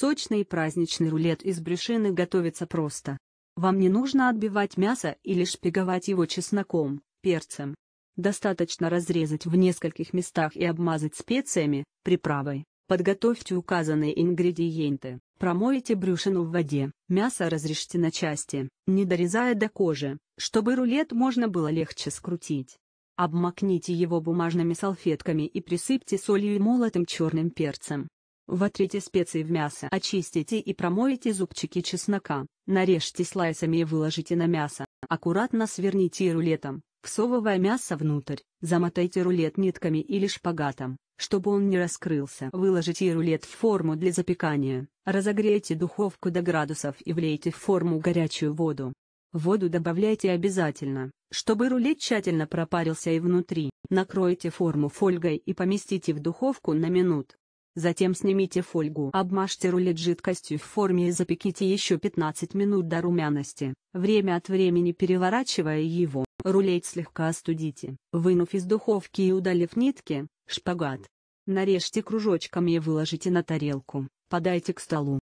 Сочный и праздничный рулет из брюшины готовится просто. Вам не нужно отбивать мясо или шпиговать его чесноком, перцем. Достаточно разрезать в нескольких местах и обмазать специями, приправой. Подготовьте указанные ингредиенты. Промойте брюшину в воде, мясо разрежьте на части, не дорезая до кожи, чтобы рулет можно было легче скрутить. Обмакните его бумажными салфетками и присыпьте солью и молотым черным перцем. Вотрите специи в мясо. Очистите и промойте зубчики чеснока, нарежьте слайсами и выложите на мясо. Аккуратно сверните рулетом, всовывая мясо внутрь. Замотайте рулет нитками или шпагатом, чтобы он не раскрылся. Выложите рулет в форму для запекания. Разогрейте духовку до градусов и влейте в форму горячую воду. Воду добавляйте обязательно, чтобы рулет тщательно пропарился и внутри. Накройте форму фольгой и поместите в духовку на минут. Затем снимите фольгу, обмажьте рулет жидкостью в форме и запеките еще 15 минут до румяности, время от времени переворачивая его. Рулет слегка остудите, вынув из духовки и удалив нитки, шпагат. Нарежьте кружочками и выложите на тарелку, подайте к столу.